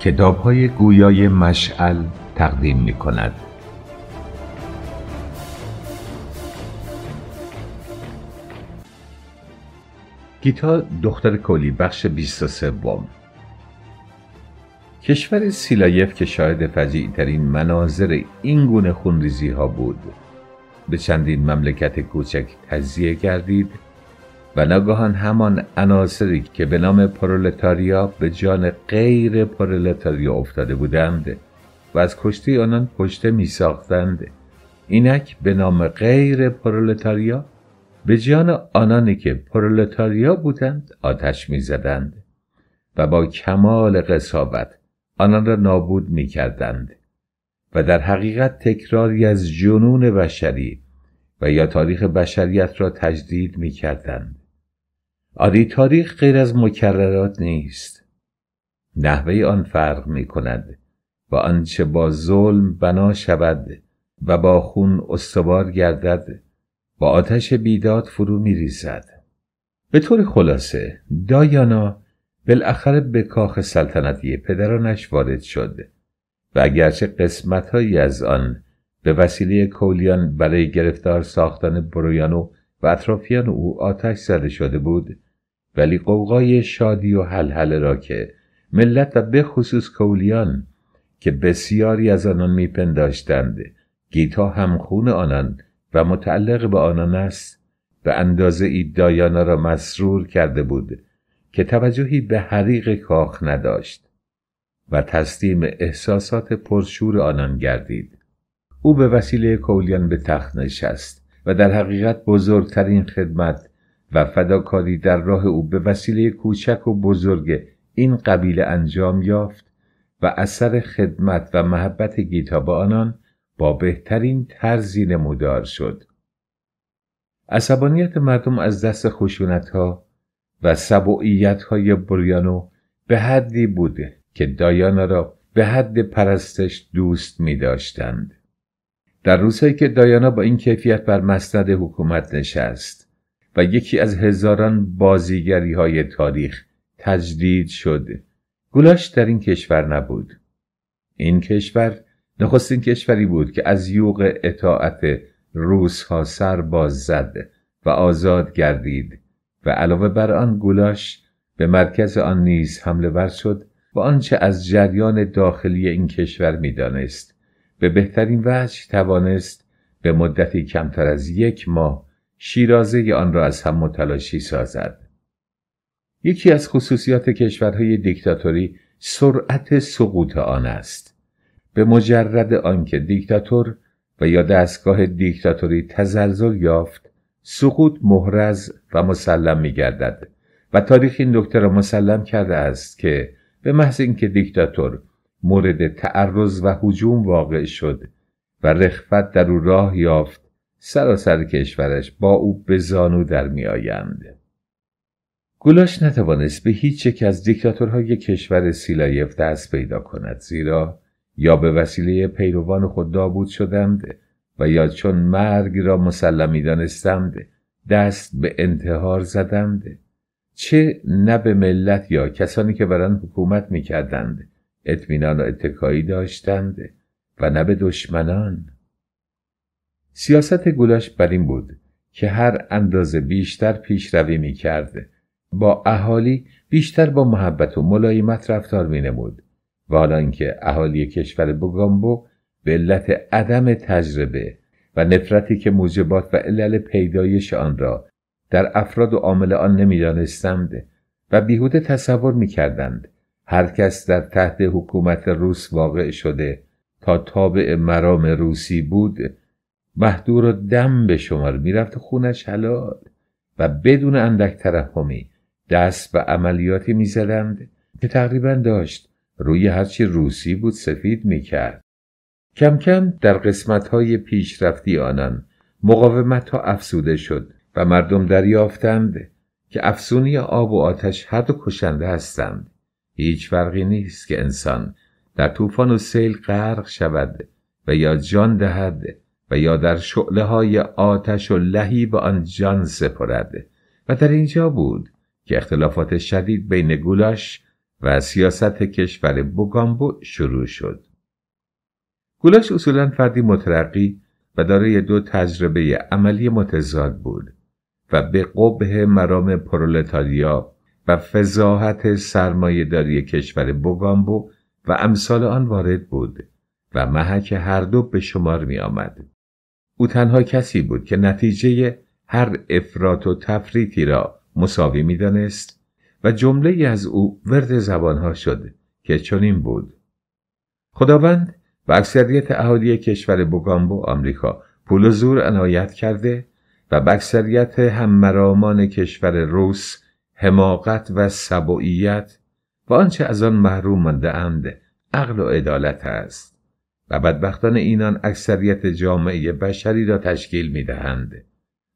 کتاب های گویای مشعل تقدیم می کند گیتا دختر کلی بخش 23 بام کشور سیلایف که شاهد فجیع ترین مناظر این گونه خونریزی ها بود به چندین مملکت کوچک تجزیه کردید و نگاهان همان عناصری که به نام پرولتاریا به جان غیر پرولتاریا افتاده بودند و از کشتی آنان کشته می ساختند اینک به نام غیر پرولتاریا به جان آنانی که پرولتاریا بودند آتش می زدند و با کمال قصاوت آنان را نابود می کردند و در حقیقت تکراری از جنون بشری و یا تاریخ بشریت را تجدید می کردند. آری تاریخ غیر از مکررات نیست. نحوه آن فرق می کند و آنچه با ظلم بنا شود و با خون استوار گردد با آتش بیداد فرو می ریزد. به طور خلاصه دایانا بالاخره به کاخ سلطنتی پدرانش وارد شد و اگرچه قسمتهایی از آن به وسیله کولیان برای گرفتار ساختن برویانو و اطرافیان او آتش زده شده بود ولی قوقای شادی و حلحله را که ملت و به خصوص کولیان که بسیاری از آنان میپنداشتند گیتا همخون آنان و متعلق به آنان است به اندازه ای دایانا را مسرور کرده بود که توجهی به حریق کاخ نداشت و تسلیم احساسات پرشور آنان گردید او به وسیله کولیان به تخت نشست و در حقیقت بزرگترین خدمت و فداکاری در راه او به وسیله کوچک و بزرگ این قبیل انجام یافت و اثر خدمت و محبت گیتا به آنان با بهترین طرزی نمودار شد عصبانیت مردم از دست خشونت ها و سبوعیت های بریانو به حدی بوده که دایانا را به حد پرستش دوست می داشتند. در روزهایی که دایانا با این کیفیت بر مسند حکومت نشست و یکی از هزاران بازیگری های تاریخ تجدید شد گلاش در این کشور نبود این کشور نخستین کشوری بود که از یوغ اطاعت روس ها سر باز زد و آزاد گردید و علاوه بر آن گولاش به مرکز آن نیز حمله ور شد و آنچه از جریان داخلی این کشور میدانست به بهترین وجه توانست به مدتی کمتر از یک ماه شیرازه آن را از هم متلاشی سازد یکی از خصوصیات کشورهای دیکتاتوری سرعت سقوط آن است به مجرد آنکه دیکتاتور و یا دستگاه دیکتاتوری تزلزل یافت سقوط محرز و مسلم می گردد و تاریخ این نکته را مسلم کرده است که به محض اینکه دیکتاتور مورد تعرض و حجوم واقع شد و رخفت در او راه یافت سراسر کشورش با او به زانو در می آیند. گلاش نتوانست به هیچ یک از دیکتاتورهای کشور سیلایف دست پیدا کند زیرا یا به وسیله پیروان خود دابود شدند و یا چون مرگ را مسلم میدانستند دست به انتحار زدند، چه نه به ملت یا کسانی که بران حکومت میکردند اطمینان و اتکایی داشتند و نه به دشمنان سیاست گلاش بر این بود که هر اندازه بیشتر پیشروی میکرد با اهالی بیشتر با محبت و ملایمت رفتار مینمود و حالا اهالی کشور بوگامبو به علت عدم تجربه و نفرتی که موجبات و علل پیدایش آن را در افراد و عامل آن نمیدانستند و بیهوده تصور میکردند هر کس در تحت حکومت روس واقع شده تا تابع مرام روسی بود محدور و دم به شمار میرفت خونش حلال و بدون اندک ترحمی دست و عملیاتی میزدند که تقریبا داشت روی هرچی روسی بود سفید میکرد کم کم در های پیشرفتی آنان مقاومت ها افسوده شد و مردم دریافتند که افسونی آب و آتش حد و کشنده هستند هیچ فرقی نیست که انسان در طوفان و سیل غرق شود و یا جان دهد و یا در شعله های آتش و لهی به آن جان سپرد و در اینجا بود که اختلافات شدید بین گولاش و سیاست کشور بوگامبو شروع شد گولاش اصولا فردی مترقی و دارای دو تجربه عملی متضاد بود و به قبه مرام پرولتاریا و فضاحت سرمایهداری کشور بوگامبو و امثال آن وارد بود و محک هر دو به شمار می آمد. او تنها کسی بود که نتیجه هر افراط و تفریتی را مساوی می دانست و جمله از او ورد زبانها شد که چنین بود. خداوند و اکثریت اهالی کشور بوگامبو آمریکا پول و زور عنایت کرده و به اکثریت هممرامان کشور روس حماقت و سبوعیت و آنچه از آن محروم مانده اند عقل و عدالت است و بدبختان اینان اکثریت جامعه بشری را تشکیل می دهند.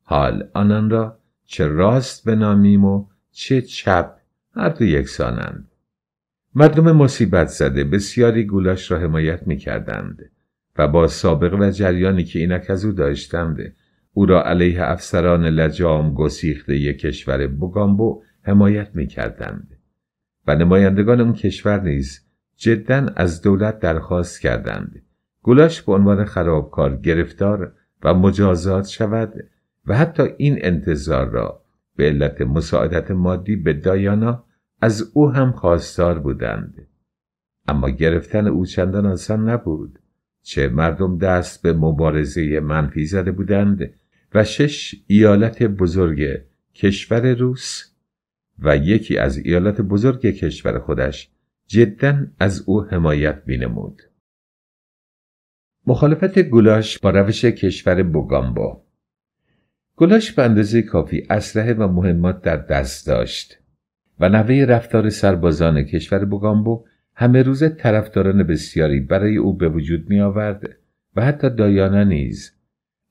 حال آنان را چه راست بنامیم و چه چپ هر دو یکسانند مردم مصیبت زده بسیاری گولاش را حمایت می کردند و با سابق و جریانی که اینک از او داشتند او را علیه افسران لجام گسیخته یک کشور بوگامبو حمایت می کردند و نمایندگان اون کشور نیز جدا از دولت درخواست کردند گولاش به عنوان خرابکار گرفتار و مجازات شود و حتی این انتظار را به علت مساعدت مادی به دایانا از او هم خواستار بودند اما گرفتن او چندان آسان نبود چه مردم دست به مبارزه منفی زده بودند و شش ایالت بزرگ کشور روس و یکی از ایالت بزرگ کشور خودش جدا از او حمایت بینمود مخالفت گلاش با روش کشور بوگامبو گلاش به اندازه کافی اسلحه و مهمات در دست داشت و نوه رفتار سربازان کشور بوگامبو همه روز طرفداران بسیاری برای او به وجود می آورد و حتی دایانا نیز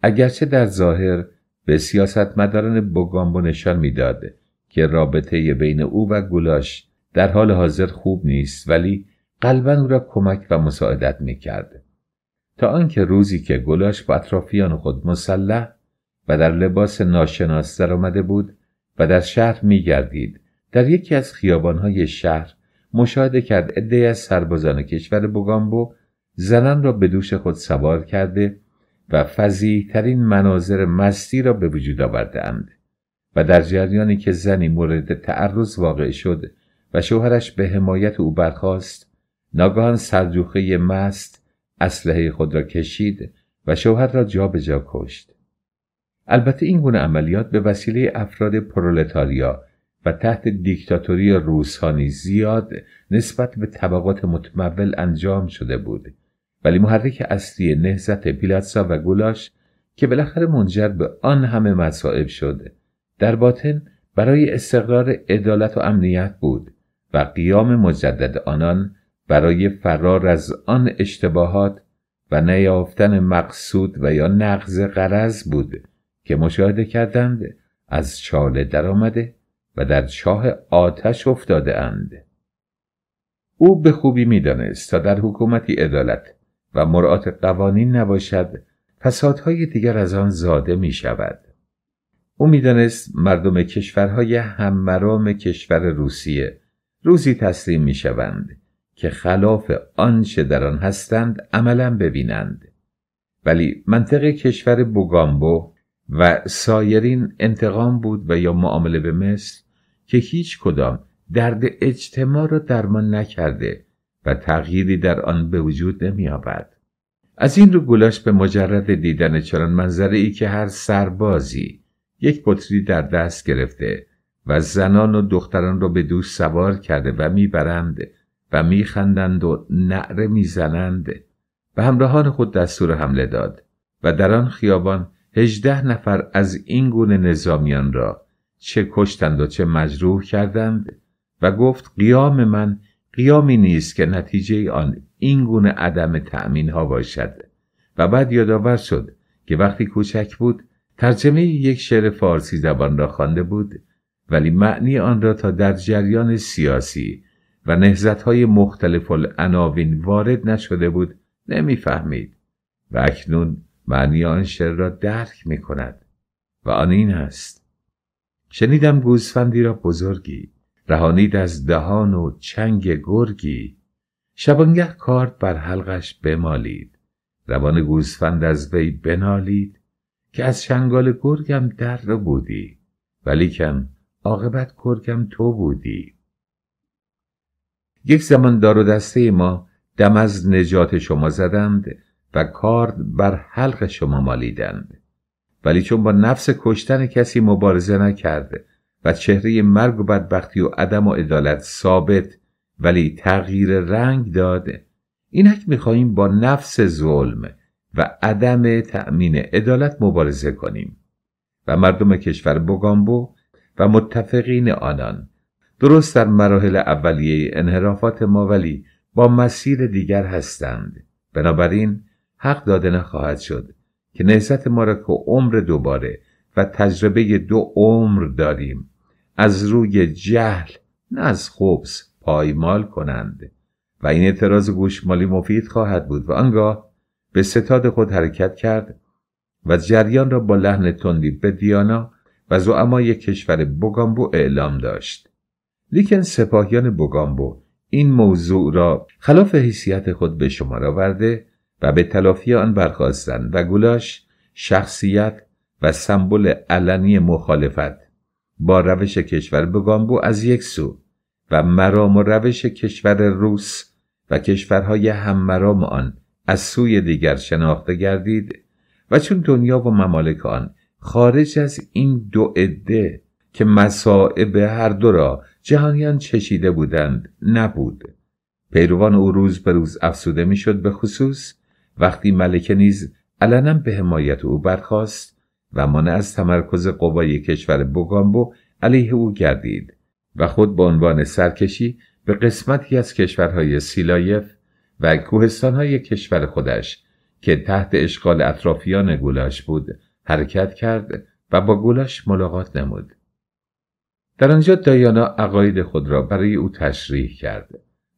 اگرچه در ظاهر به سیاستمداران بوگامبو نشان میداد که رابطه بین او و گلاش در حال حاضر خوب نیست ولی قلبا او را کمک و مساعدت می کرد. تا آنکه روزی که گلاش با اطرافیان خود مسلح و در لباس ناشناس آمده بود و در شهر می گردید در یکی از خیابانهای شهر مشاهده کرد عدهای از سربازان کشور بوگامبو زنان را به دوش خود سوار کرده و فضیحترین مناظر مستی را به وجود آورده و در جریانی که زنی مورد تعرض واقع شد و شوهرش به حمایت او برخاست ناگهان سرجوخه مست اسلحه خود را کشید و شوهر را به جا کشت البته این گونه عملیات به وسیله افراد پرولتاریا و تحت دیکتاتوری روسانی زیاد نسبت به طبقات متمول انجام شده بود ولی محرک اصلی نهزت پیلاتسا و گولاش که بالاخره منجر به آن همه مصائب شد در باطن برای استقرار عدالت و امنیت بود و قیام مجدد آنان برای فرار از آن اشتباهات و نیافتن مقصود و یا نقض قرض بود که مشاهده کردند از چاله درآمده و در شاه آتش افتاده اند. او به خوبی میدانست تا در حکومتی عدالت و مراعات قوانین نباشد فسادهای دیگر از آن زاده می شود. او میدانست مردم کشورهای هممرام کشور روسیه روزی تسلیم می شوند که خلاف آنچه در آن هستند عملا ببینند ولی منطق کشور بوگامبو و سایرین انتقام بود و یا معامله به مثل که هیچ کدام درد اجتماع را درمان نکرده و تغییری در آن به وجود نمیآورد از این رو گلاش به مجرد دیدن چنان منظره ای که هر سربازی یک بطری در دست گرفته و زنان و دختران را به دوش سوار کرده و میبرند و میخندند و نعره میزنند و همراهان خود دستور حمله داد و در آن خیابان هجده نفر از این گونه نظامیان را چه کشتند و چه مجروح کردند و گفت قیام من قیامی نیست که نتیجه آن این گونه عدم تأمین ها باشد و بعد یادآور شد که وقتی کوچک بود ترجمه یک شعر فارسی زبان را خوانده بود ولی معنی آن را تا در جریان سیاسی و های مختلف العناوین وارد نشده بود نمیفهمید و اکنون معنی آن شعر را درک می کند و آن این است شنیدم گوسفندی را بزرگی رهانید از دهان و چنگ گرگی شبانگه کارد بر حلقش بمالید روان گوسفند از وی بنالید که از شنگال گرگم در بودی ولیکن عاقبت گرگم تو بودی یک زمان دار و دسته ما دم از نجات شما زدند و کارد بر حلق شما مالیدند ولی چون با نفس کشتن کسی مبارزه نکرده و چهره مرگ و بدبختی و عدم و عدالت ثابت ولی تغییر رنگ داده اینک میخواهیم با نفس ظلم و عدم تأمین عدالت مبارزه کنیم و مردم کشور بوگامبو و متفقین آنان درست در مراحل اولیه انحرافات ما ولی با مسیر دیگر هستند بنابراین حق داده نخواهد شد که نهزت ما را که عمر دوباره و تجربه دو عمر داریم از روی جهل نه از خبس پایمال کنند و این اعتراض گوشمالی مفید خواهد بود و آنگاه به ستاد خود حرکت کرد و جریان را با لحن تندی به دیانا و زعمای کشور بوگامبو اعلام داشت لیکن سپاهیان بوگامبو این موضوع را خلاف حیثیت خود به شمار آورده و به تلافی آن برخواستند و گولاش شخصیت و سمبل علنی مخالفت با روش کشور بگامبو از یک سو و مرام و روش کشور روس و کشورهای مرام آن از سوی دیگر شناخته گردید و چون دنیا و ممالک آن خارج از این دو عده که مصائب هر دو را جهانیان چشیده بودند نبود پیروان او روز به روز افسوده میشد به خصوص وقتی ملکه نیز علنا به حمایت او برخاست و مانع از تمرکز قوای کشور بوگامبو علیه او گردید و خود به عنوان سرکشی به قسمتی از کشورهای سیلایف و کوهستانهای کشور خودش که تحت اشغال اطرافیان گولاش بود حرکت کرد و با گولاش ملاقات نمود در آنجا دایانا عقاید خود را برای او تشریح کرد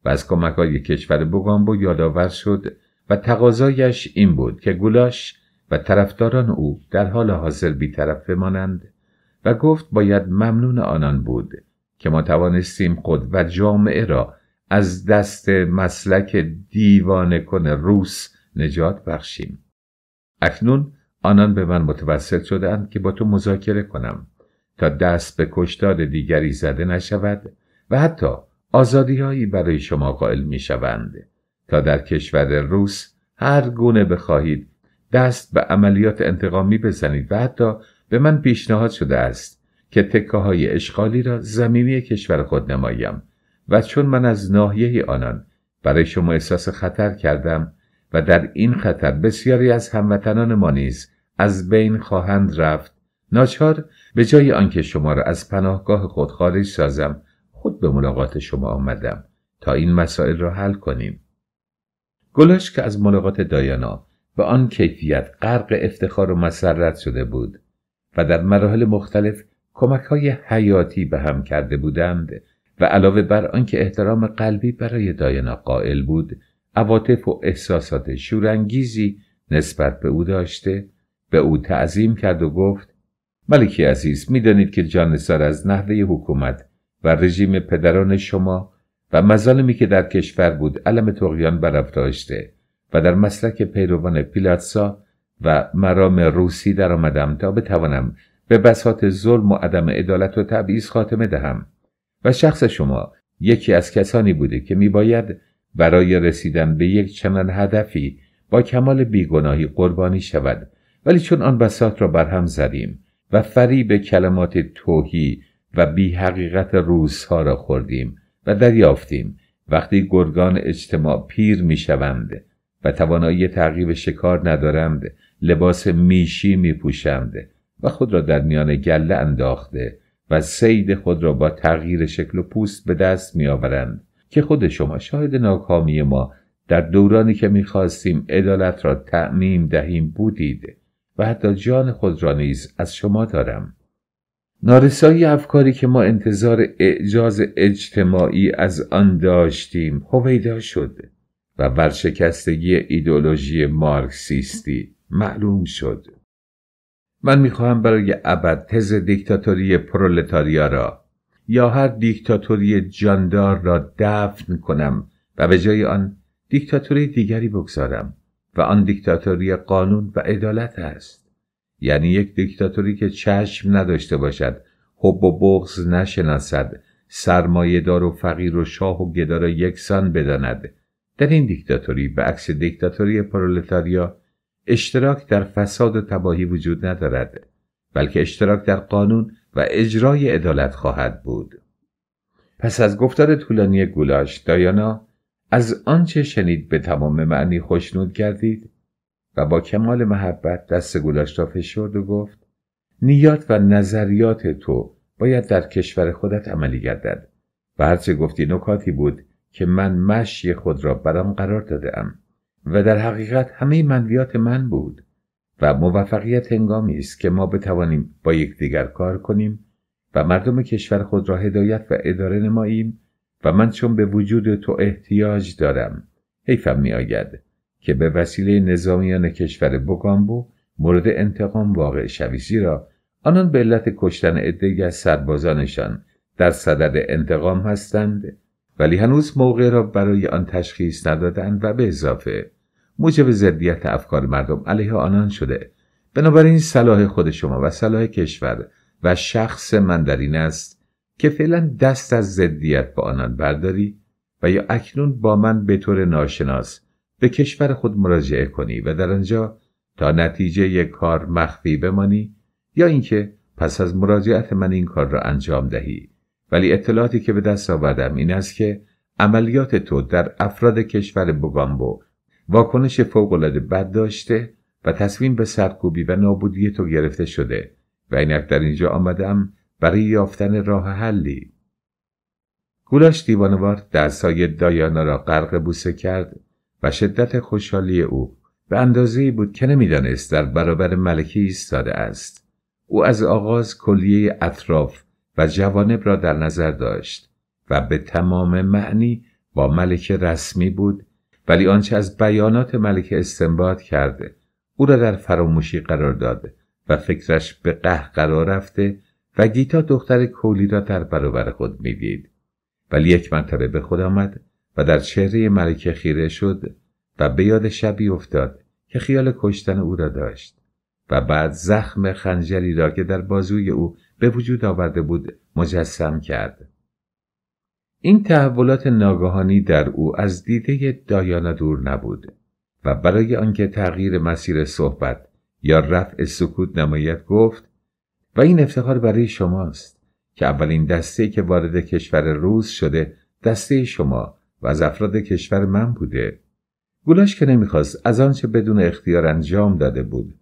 و از کمکهای کشور بوگامبو یادآور شد و تقاضایش این بود که گولاش و طرفداران او در حال حاضر بیطرف بمانند و گفت باید ممنون آنان بود که ما توانستیم خود و جامعه را از دست مسلک دیوانه کن روس نجات بخشیم اکنون آنان به من متوسط شدند که با تو مذاکره کنم تا دست به کشتار دیگری زده نشود و حتی آزادیهایی برای شما قائل می تا در کشور روس هر گونه بخواهید دست به عملیات انتقامی بزنید و حتی به من پیشنهاد شده است که تکه های اشغالی را زمینی کشور خود نمایم و چون من از ناحیه آنان برای شما احساس خطر کردم و در این خطر بسیاری از هموطنان ما نیز از بین خواهند رفت ناچار به جای آنکه شما را از پناهگاه خود خارج سازم خود به ملاقات شما آمدم تا این مسائل را حل کنیم گلاش که از ملاقات دایانا به آن کیفیت غرق افتخار و مسرت شده بود و در مراحل مختلف کمک های حیاتی به هم کرده بودند و علاوه بر آنکه احترام قلبی برای دایانا قائل بود عواطف و احساسات شورانگیزی نسبت به او داشته به او تعظیم کرد و گفت ملکی عزیز میدانید که جانسار از نحوه حکومت و رژیم پدران شما و مظالمی که در کشور بود علم تقیان برافراشته و در مسلک پیروان پیلاتسا و مرام روسی در آمدم تا بتوانم به بسات ظلم و عدم عدالت و تبعیض خاتمه دهم و شخص شما یکی از کسانی بوده که میباید برای رسیدن به یک چنان هدفی با کمال بیگناهی قربانی شود ولی چون آن بساط را برهم زدیم و فریب کلمات توهی و بی حقیقت روزها را خوردیم و دریافتیم وقتی گرگان اجتماع پیر میشوند و توانایی تعقیب شکار ندارند لباس میشی میپوشند و خود را در میان گله انداخته و سید خود را با تغییر شکل و پوست به دست میآورند که خود شما شاهد ناکامی ما در دورانی که میخواستیم عدالت را تعمیم دهیم بودید و حتی جان خود را نیز از شما دارم نارسایی افکاری که ما انتظار اعجاز اجتماعی از آن داشتیم هویدا شد و ورشکستگی ایدولوژی مارکسیستی معلوم شد من میخواهم برای ابد تز دیکتاتوری پرولتاریا را یا هر دیکتاتوری جاندار را دفن کنم و به جای آن دیکتاتوری دیگری بگذارم و آن دیکتاتوری قانون و عدالت است یعنی یک دیکتاتوری که چشم نداشته باشد حب و بغز نشناسد سرمایهدار و فقیر و شاه و گدا را یکسان بداند در این دیکتاتوری به عکس دیکتاتوری پرولتاریا اشتراک در فساد و تباهی وجود ندارد بلکه اشتراک در قانون و اجرای عدالت خواهد بود پس از گفتار طولانی گولاش دایانا از آنچه شنید به تمام معنی خوشنود کردید و با کمال محبت دست گلاش را فشرد و گفت نیات و نظریات تو باید در کشور خودت عملی گردد و هرچه گفتی نکاتی بود که من مشی خود را برام قرار دادم و در حقیقت همه منویات من بود و موفقیت هنگامی است که ما بتوانیم با یکدیگر کار کنیم و مردم کشور خود را هدایت و اداره نماییم و من چون به وجود تو احتیاج دارم حیفم می که به وسیله نظامیان کشور بوگامبو مورد انتقام واقع شوی را آنان به علت کشتن عدهای از سربازانشان در صدد انتقام هستند ولی هنوز موقع را برای آن تشخیص ندادند و به اضافه موجب زدیت افکار مردم علیه آنان شده بنابراین صلاح خود شما و صلاح کشور و شخص من در این است که فعلا دست از ضدیت با آنان برداری و یا اکنون با من به طور ناشناس به کشور خود مراجعه کنی و در آنجا تا نتیجه یک کار مخفی بمانی یا اینکه پس از مراجعت من این کار را انجام دهی ولی اطلاعاتی که به دست آوردم این است که عملیات تو در افراد کشور بوگامبو واکنش فوقالعاده بد داشته و تصمیم به سرکوبی و نابودی تو گرفته شده و اینک در اینجا آمدم برای یافتن راه حلی گولاش دیوانوار سایه دایانا را غرق بوسه کرد و شدت خوشحالی او به اندازه بود که نمیدانست در برابر ملکی ایستاده است او از آغاز کلیه اطراف و جوانب را در نظر داشت و به تمام معنی با ملکه رسمی بود ولی آنچه از بیانات ملکه استنباط کرده او را در فراموشی قرار داده و فکرش به قه قرار رفته و گیتا دختر کولی را در برابر خود میدید ولی یک مرتبه به خود آمد و در چهره ملکه خیره شد و به یاد شبی افتاد که خیال کشتن او را داشت و بعد زخم خنجری را که در بازوی او به وجود آورده بود مجسم کرد این تحولات ناگهانی در او از دیده دایانا دور نبود و برای آنکه تغییر مسیر صحبت یا رفع سکوت نماید گفت و این افتخار برای شماست که اولین دسته که وارد کشور روز شده دسته شما و از افراد کشور من بوده گولاش که نمیخواست از آنچه بدون اختیار انجام داده بود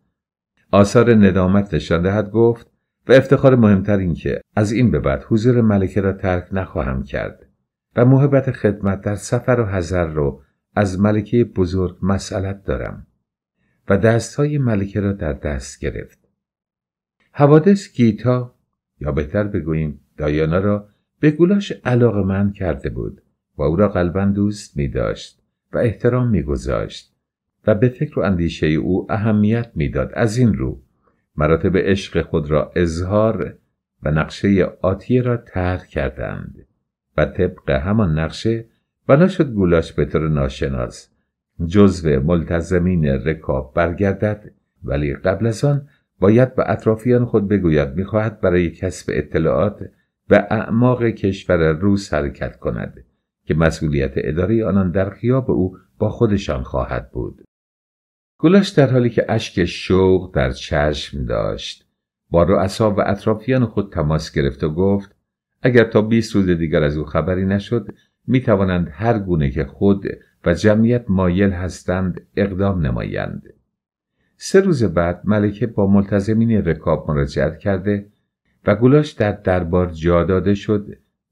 آثار ندامت نشان دهد گفت و افتخار مهمتر این که از این به بعد حضور ملکه را ترک نخواهم کرد و محبت خدمت در سفر و حضر رو از ملکه بزرگ مسئلت دارم و دستهای ملکه را در دست گرفت حوادث گیتا یا بهتر بگوییم دایانا را به گولاش علاقه من کرده بود و او را قلبا دوست می داشت و احترام می گذاشت و به فکر و اندیشه او اهمیت میداد از این رو مراتب عشق خود را اظهار و نقشه آتیه را طرح کردند و طبق همان نقشه بنا شد گولاش به طور ناشناس جزو ملتزمین رکاب برگردد ولی قبل از آن باید به اطرافیان خود بگوید میخواهد برای کسب اطلاعات به اعماق کشور روس حرکت کند که مسئولیت اداره آنان در خیاب او با خودشان خواهد بود. گلش در حالی که اشک شوق در چشم داشت با رؤسا و اطرافیان خود تماس گرفت و گفت اگر تا 20 روز دیگر از او خبری نشد می توانند هر گونه که خود و جمعیت مایل هستند اقدام نمایند. سه روز بعد ملکه با ملتزمین رکاب مراجعت کرده و گلاش در دربار جا داده شد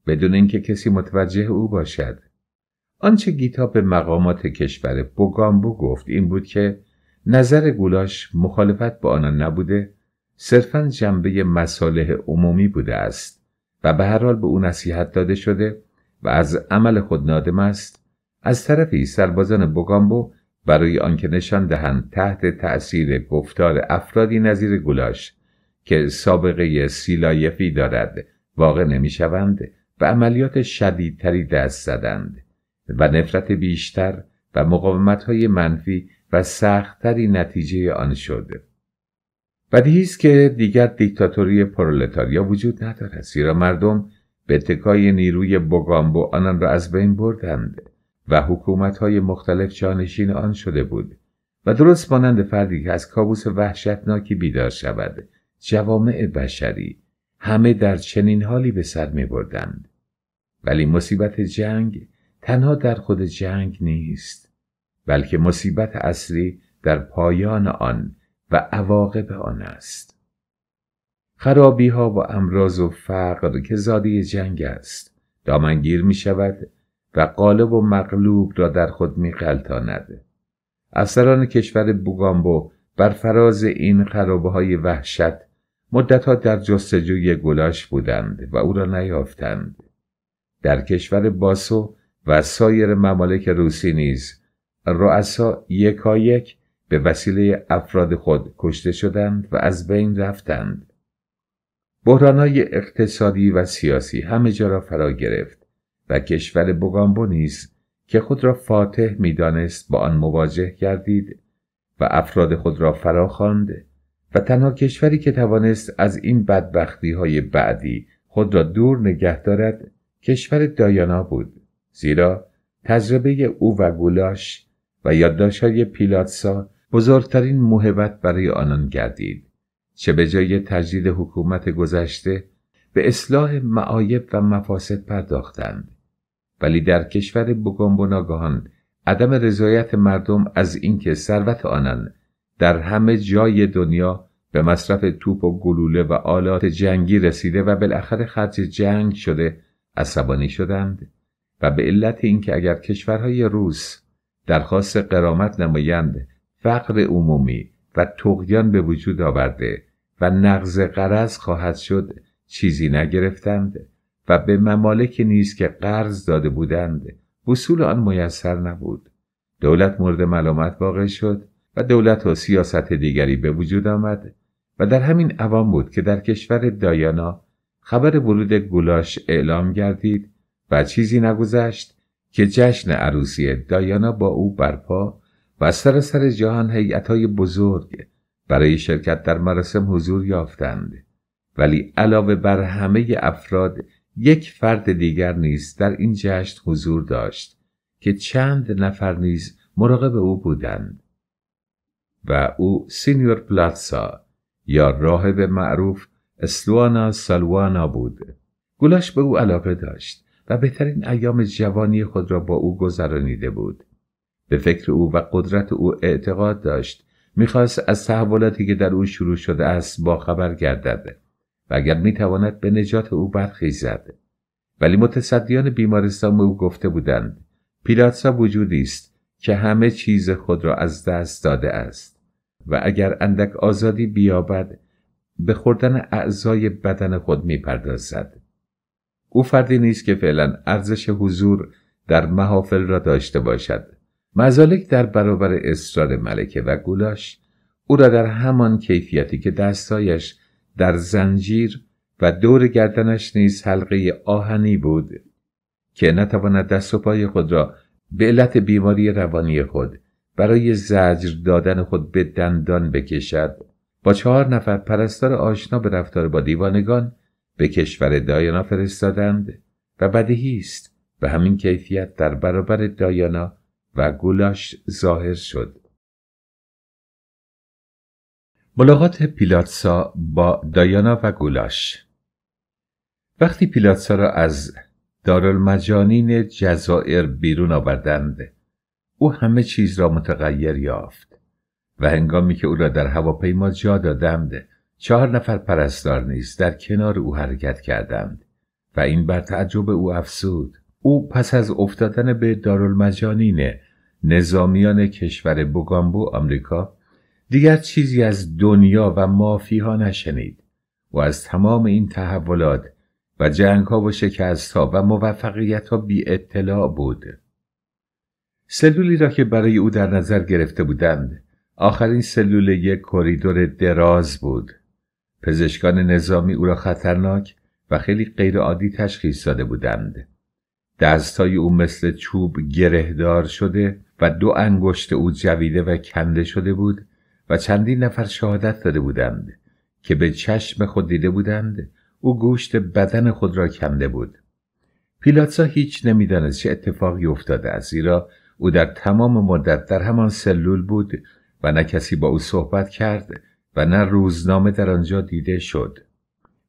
بدون اینکه کسی متوجه او باشد آنچه گیتا به مقامات کشور بوگامبو گفت این بود که نظر گولاش مخالفت با آنان نبوده صرفا جنبه مصالح عمومی بوده است و به هر حال به او نصیحت داده شده و از عمل خود نادم است از طرفی سربازان بوگامبو برای آنکه نشان دهند تحت تأثیر گفتار افرادی نظیر گولاش که سابقه سیلایفی دارد واقع نمیشوند و عملیات شدیدتری دست زدند و نفرت بیشتر و های منفی و سختتری نتیجه آن شد. بدیهی است که دیگر دیکتاتوری پرولتاریا وجود ندارد زیرا مردم به تکای نیروی بوگامبو آنان را از بین بردند و های مختلف جانشین آن شده بود و درست مانند فردی که از کابوس وحشتناکی بیدار شود جوامع بشری همه در چنین حالی به سر می بردند. ولی مصیبت جنگ تنها در خود جنگ نیست بلکه مصیبت اصلی در پایان آن و عواقب آن است خرابی ها و امراض و فقر که زادی جنگ است دامنگیر می شود و قالب و مغلوب را در خود می قلتاند افسران کشور بوگامبو بر فراز این خرابه های وحشت مدتها در جستجوی گلاش بودند و او را نیافتند در کشور باسو و سایر ممالک روسی نیز رؤسا یکایک به وسیله افراد خود کشته شدند و از بین رفتند. بحرانای اقتصادی و سیاسی همه جا را فرا گرفت و کشور بوگامبو نیز که خود را فاتح میدانست با آن مواجه گردید و افراد خود را فرا خواند و تنها کشوری که توانست از این بدبختی های بعدی خود را دور نگه دارد کشور دایانا بود زیرا تجربه او و گولاش و های پیلاتسا بزرگترین محبت برای آنان گردید چه به جای تجدید حکومت گذشته به اصلاح معایب و مفاسد پرداختند ولی در کشور بگنب عدم رضایت مردم از اینکه ثروت آنان در همه جای دنیا به مصرف توپ و گلوله و آلات جنگی رسیده و بالاخره خرج جنگ شده عصبانی شدند و به علت اینکه اگر کشورهای روس درخواست قرامت نمایند فقر عمومی و تقیان به وجود آورده و نقض قرض خواهد شد چیزی نگرفتند و به ممالک نیز که قرض داده بودند وصول آن میسر نبود دولت مورد ملامت واقع شد و دولت و سیاست دیگری به وجود آمد و در همین عوام بود که در کشور دایانا خبر ورود گولاش اعلام گردید و چیزی نگذشت که جشن عروسی دایانا با او برپا و سر سر جهان های بزرگ برای شرکت در مراسم حضور یافتند ولی علاوه بر همه افراد یک فرد دیگر نیز در این جشن حضور داشت که چند نفر نیز مراقب او بودند و او سینیور پلاتسا یا راهب معروف اسلوانا سالوانا بود گولاش به او علاقه داشت و بهترین ایام جوانی خود را با او گذرانیده بود به فکر او و قدرت او اعتقاد داشت میخواست از تحولاتی که در او شروع شده است با خبر گردد و اگر میتواند به نجات او برخیزد ولی متصدیان بیمارستان به او گفته بودند پیلاتسا وجودی است که همه چیز خود را از دست داده است و اگر اندک آزادی بیابد به خوردن اعضای بدن خود میپردازد او فردی نیست که فعلا ارزش حضور در محافل را داشته باشد مزالک در برابر اصرار ملکه و گولاش او را در همان کیفیتی که دستایش در زنجیر و دور گردنش نیز حلقه آهنی بود که نتواند دست و پای خود را به علت بیماری روانی خود برای زجر دادن خود به دندان بکشد با چهار نفر پرستار آشنا به رفتار با دیوانگان به کشور دایانا فرستادند و بدهی است به همین کیفیت در برابر دایانا و گولاش ظاهر شد ملاقات پیلاتسا با دایانا و گولاش وقتی پیلاتسا را از دارالمجانین جزائر بیرون آوردند او همه چیز را متغیر یافت و هنگامی که او را در هواپیما جا دادند چهار نفر پرستار نیز در کنار او حرکت کردند و این بر تعجب او افسود او پس از افتادن به دارالمجانین نظامیان کشور بوگامبو آمریکا دیگر چیزی از دنیا و ها نشنید و از تمام این تحولات و جنگ ها و شکست ها و موفقیت ها بی اطلاع بود سلولی را که برای او در نظر گرفته بودند آخرین سلول یک کریدور دراز بود پزشکان نظامی او را خطرناک و خیلی غیرعادی تشخیص داده بودند دستهای او مثل چوب گرهدار شده و دو انگشت او جویده و کنده شده بود و چندین نفر شهادت داده بودند که به چشم خود دیده بودند او گوشت بدن خود را کنده بود پیلاتسا هیچ نمیدانست چه اتفاقی افتاده است زیرا او در تمام مدت در همان سلول بود و نه کسی با او صحبت کرد و نه روزنامه در آنجا دیده شد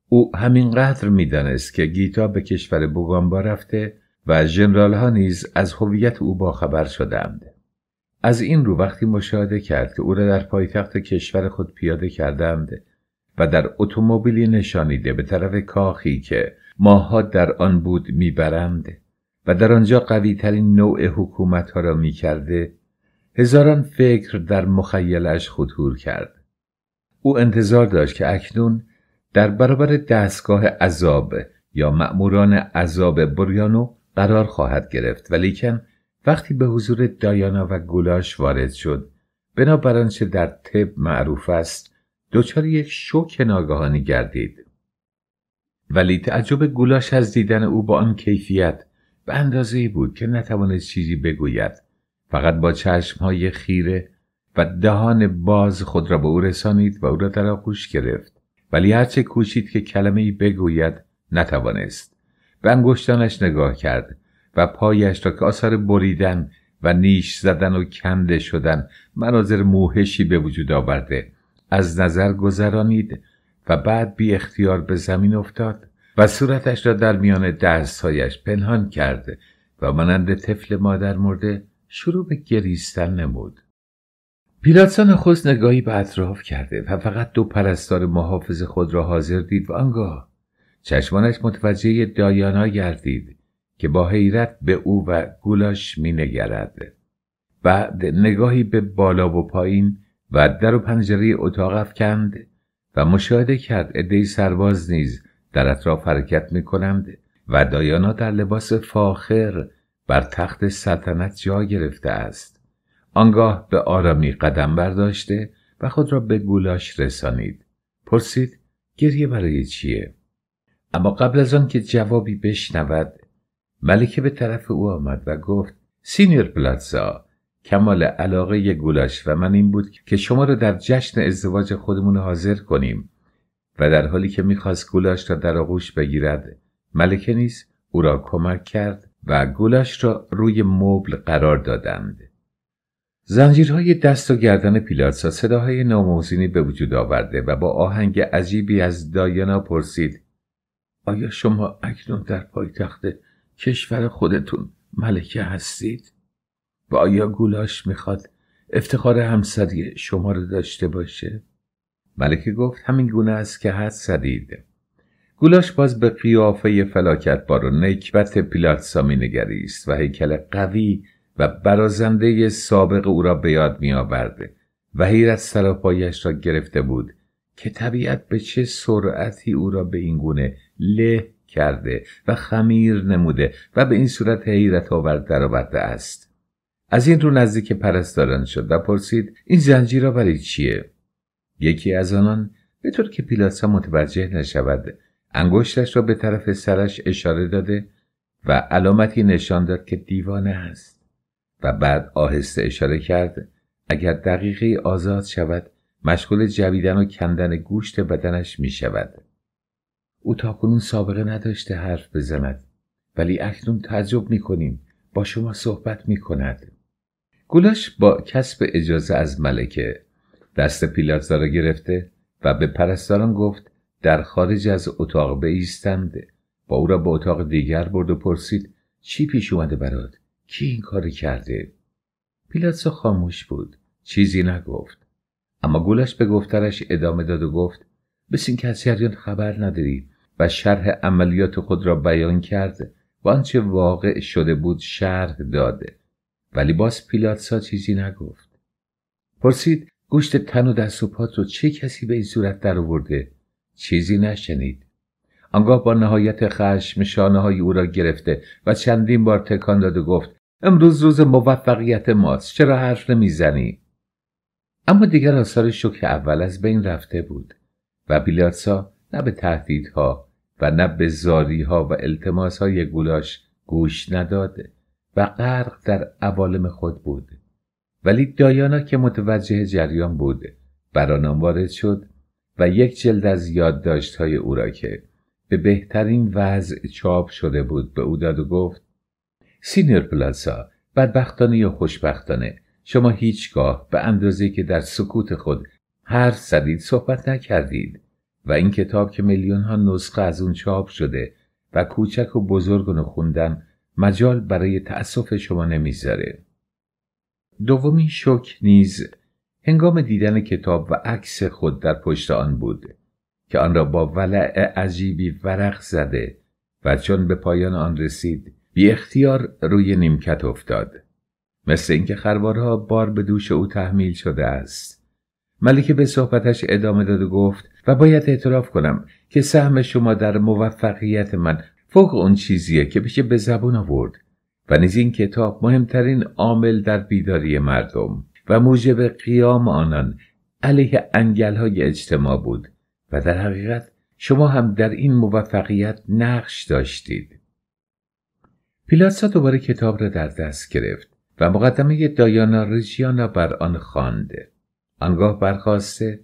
او همین همینقدر میدانست که گیتا به کشور بوگانبا رفته و جنرال ها نیز از هویت او باخبر شدند از این رو وقتی مشاهده کرد که او را در پایتخت کشور خود پیاده کردند و در اتومبیلی نشانیده به طرف کاخی که ماها در آن بود میبرند و در آنجا قویترین نوع حکومت ها را میکرده، هزاران فکر در مخیلش خطور کرد او انتظار داشت که اکنون در برابر دستگاه عذاب یا مأموران عذاب بریانو قرار خواهد گرفت ولیکن وقتی به حضور دایانا و گولاش وارد شد بنابر آنچه در طب معروف است دچار یک شوک ناگهانی گردید ولی تعجب گولاش از دیدن او با آن کیفیت به اندازه بود که نتوانست چیزی بگوید فقط با چشمهای خیره و دهان باز خود را به او رسانید و او را در آغوش گرفت ولی هرچه کوشید که کلمه ای بگوید نتوانست به انگشتانش نگاه کرد و پایش را که آثار بریدن و نیش زدن و کنده شدن مناظر موهشی به وجود آورده از نظر گذرانید و بعد بی اختیار به زمین افتاد و صورتش را در میان دستهایش پنهان کرد و مانند طفل مادر مرده شروع به گریستن نمود پیلاتسان نخست نگاهی به اطراف کرده و فقط دو پرستار محافظ خود را حاضر دید و آنگاه چشمانش متوجه دایانا گردید که با حیرت به او و گولاش مینگرد بعد نگاهی به بالا و پایین و در و پنجره اتاق افکند و مشاهده کرد عدهای سرباز نیز در اطراف حرکت می کنند و دایانا در لباس فاخر بر تخت سلطنت جا گرفته است آنگاه به آرامی قدم برداشته و خود را به گولاش رسانید پرسید گریه برای چیه اما قبل از آن که جوابی بشنود ملکه به طرف او آمد و گفت سینیور پلاتزا کمال علاقه ی گولاش و من این بود که شما را در جشن ازدواج خودمون حاضر کنیم و در حالی که میخواست گولاش را در آغوش بگیرد ملکه نیز او را کمک کرد و گلش را روی مبل قرار دادند. زنجیرهای دست و گردن پیلاتسا صداهای ناموزینی به وجود آورده و با آهنگ عجیبی از دایانا پرسید آیا شما اکنون در پایتخت کشور خودتون ملکه هستید؟ و آیا گولاش میخواد افتخار همسری شما را داشته باشه؟ ملکه گفت همین گونه است که هست سدید گولاش باز به قیافه فلاکت نکبت و تپیلاتسامی است و هیکل قوی و برازنده سابق او را به یاد می و حیرت سراپایش را گرفته بود که طبیعت به چه سرعتی او را به این گونه له کرده و خمیر نموده و به این صورت حیرت آور درآورده است از این رو نزدیک پرستاران شد و پرسید این زنجیرها برای چیه یکی از آنان به طور که پیلاتسا متوجه نشود انگشتش را به طرف سرش اشاره داده و علامتی نشان داد که دیوانه است و بعد آهسته اشاره کرد اگر دقیقه آزاد شود مشغول جویدن و کندن گوشت بدنش می شود. او تا کنون سابقه نداشته حرف بزند ولی اکنون تعجب می کنیم با شما صحبت می کند. گولاش با کسب اجازه از ملکه دست پیلاتزا گرفته و به پرستاران گفت در خارج از اتاق بایستند با او را به اتاق دیگر برد و پرسید چی پیش اومده برات کی این کار کرده پیلاتسا خاموش بود چیزی نگفت اما گولش به گفترش ادامه داد و گفت بسین که از خبر نداری و شرح عملیات خود را بیان کرد و آنچه واقع شده بود شرح داده ولی باز پیلاتسا چیزی نگفت پرسید گوشت تن و دست و پات رو چه کسی به این صورت در آورده چیزی نشنید آنگاه با نهایت خشم شانه های او را گرفته و چندین بار تکان داد و گفت امروز روز موفقیت ماست چرا حرف نمیزنی اما دیگر آثار شوک اول از بین رفته بود و بیلاتسا نه به تهدیدها و نه به زاریها و های گولاش گوش نداد و غرق در عوالم خود بود ولی دایانا که متوجه جریان بود برانم وارد شد و یک جلد از های او را که به بهترین وضع چاپ شده بود به او داد و گفت سینر پلاسا بدبختانه یا خوشبختانه شما هیچگاه به اندازه که در سکوت خود هر زدید صحبت نکردید و این کتاب که میلیون ها نسخه از اون چاپ شده و کوچک و بزرگ خوندن مجال برای تأسف شما نمیذاره دومین شک نیز هنگام دیدن کتاب و عکس خود در پشت آن بود که آن را با ولع عجیبی ورق زده و چون به پایان آن رسید بی اختیار روی نیمکت افتاد مثل اینکه خروارها بار به دوش او تحمیل شده است ملکه به صحبتش ادامه داد و گفت و باید اعتراف کنم که سهم شما در موفقیت من فوق اون چیزیه که بشه به زبون آورد و نیز این کتاب مهمترین عامل در بیداری مردم و موجب قیام آنان علیه انگل های اجتماع بود و در حقیقت شما هم در این موفقیت نقش داشتید. پیلاتسا دوباره کتاب را در دست گرفت و مقدمه دایانا ریجیانا بر آن خواند. آنگاه برخواسته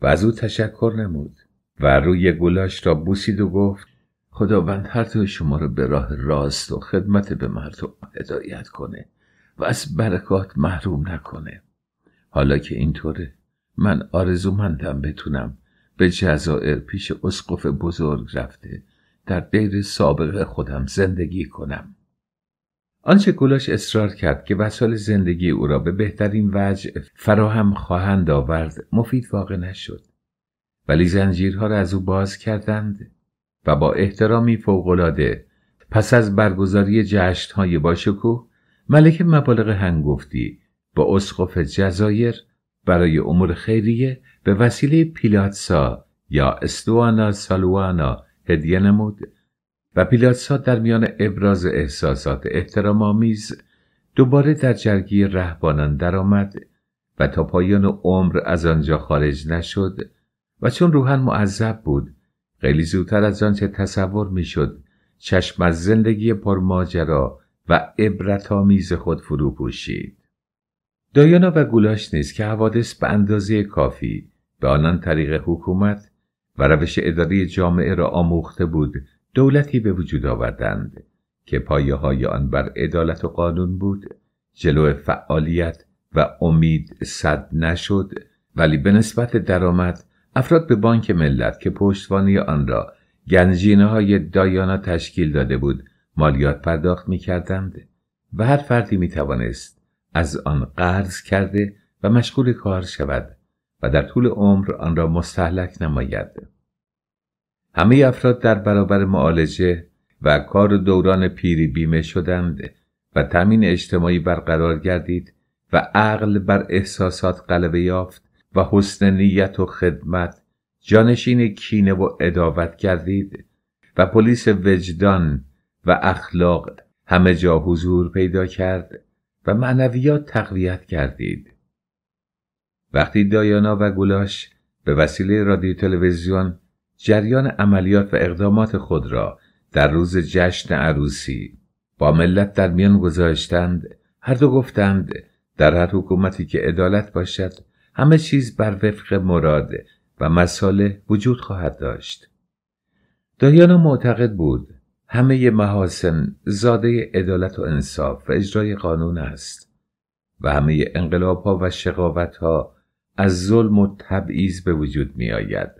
و از او تشکر نمود و روی گلاش را بوسید و گفت خداوند هر تو شما را به راه راست و خدمت به مردم هدایت کنه و از برکات محروم نکنه حالا که اینطوره من آرزومندم بتونم به جزائر پیش اسقف بزرگ رفته در دیر سابق خودم زندگی کنم آنچه گلاش اصرار کرد که وسال زندگی او را به بهترین وجه فراهم خواهند آورد مفید واقع نشد ولی زنجیرها را از او باز کردند و با احترامی فوقالعاده پس از برگزاری جشنهای باشکوه ملک مبالغ هنگفتی با اسقف جزایر برای امور خیریه به وسیله پیلاتسا یا استوانا سالوانا هدیه نمود و پیلاتسا در میان ابراز احساسات آمیز دوباره در جرگی رهبانان درآمد و تا پایان عمر از آنجا خارج نشد و چون روحن معذب بود خیلی زودتر از آنچه تصور میشد چشم از زندگی پرماجرا و میز خود فرو پوشید. دایانا و گولاش نیز که حوادث به اندازه کافی به آنان طریق حکومت و روش اداری جامعه را آموخته بود دولتی به وجود آوردند که پایه های آن بر عدالت و قانون بود جلو فعالیت و امید صد نشد ولی به نسبت درآمد افراد به بانک ملت که پشتوانی آن را گنجینه های دایانا تشکیل داده بود مالیات پرداخت می کردند و هر فردی می توانست از آن قرض کرده و مشغول کار شود و در طول عمر آن را مستحلک نماید. همه افراد در برابر معالجه و کار دوران پیری بیمه شدند و تامین اجتماعی برقرار گردید و عقل بر احساسات غلبه یافت و حسن نیت و خدمت جانشین کینه و اداوت گردید و پلیس وجدان و اخلاق همه جا حضور پیدا کرد و معنویات تقویت کردید وقتی دایانا و گلاش به وسیله رادیو تلویزیون جریان عملیات و اقدامات خود را در روز جشن عروسی با ملت در میان گذاشتند هر دو گفتند در هر حکومتی که عدالت باشد همه چیز بر وفق مراد و مساله وجود خواهد داشت دایانا معتقد بود همه محاسن زاده عدالت و انصاف و اجرای قانون است و همه انقلاب ها و شقاوت ها از ظلم و تبعیض به وجود می آید.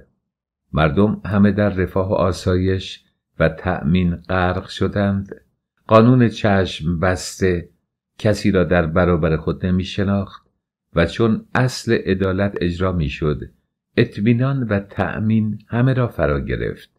مردم همه در رفاه و آسایش و تأمین غرق شدند قانون چشم بسته کسی را در برابر خود نمی شناخت و چون اصل عدالت اجرا می شد اطمینان و تأمین همه را فرا گرفت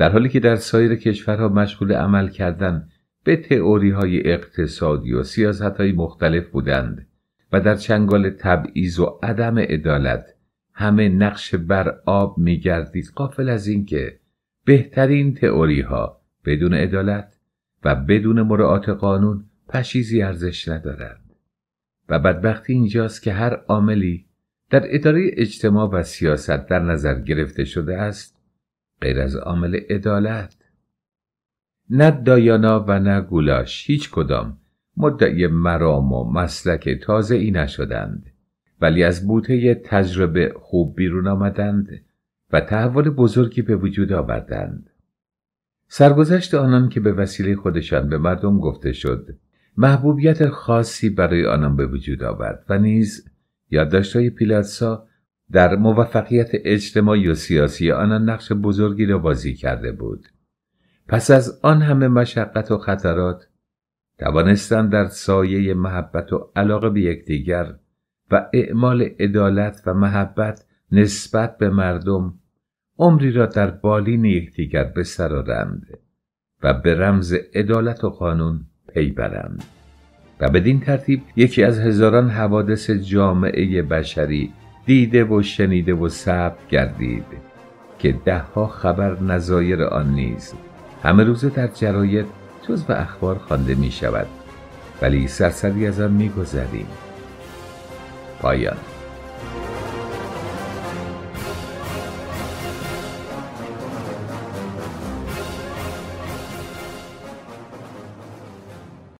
در حالی که در سایر کشورها مشغول عمل کردن به تئوری های اقتصادی و سیاست های مختلف بودند و در چنگال تبعیض و عدم عدالت همه نقش بر آب میگردید قافل از اینکه بهترین تئوری ها بدون عدالت و بدون مراعات قانون پشیزی ارزش ندارند و بدبختی اینجاست که هر عاملی در اداره اجتماع و سیاست در نظر گرفته شده است غیر از عامل عدالت نه دایانا و نه گولاش هیچ کدام مدعی مرام و مسلک تازه ای نشدند ولی از بوته تجربه خوب بیرون آمدند و تحول بزرگی به وجود آوردند سرگذشت آنان که به وسیله خودشان به مردم گفته شد محبوبیت خاصی برای آنان به وجود آورد و نیز یادداشت‌های پیلاتسا در موفقیت اجتماعی و سیاسی آنان نقش بزرگی را بازی کرده بود پس از آن همه مشقت و خطرات توانستند در سایه محبت و علاقه به یکدیگر و اعمال عدالت و محبت نسبت به مردم عمری را در بالین یکدیگر بسرارند و به رمز عدالت و قانون پی برند و بدین ترتیب یکی از هزاران حوادث جامعه بشری دیده و شنیده و ثبت گردید که دهها خبر نظایر آن نیز همه روزه در جراید جز به اخبار خوانده می شود ولی سرسری از آن می گذاریم. پایان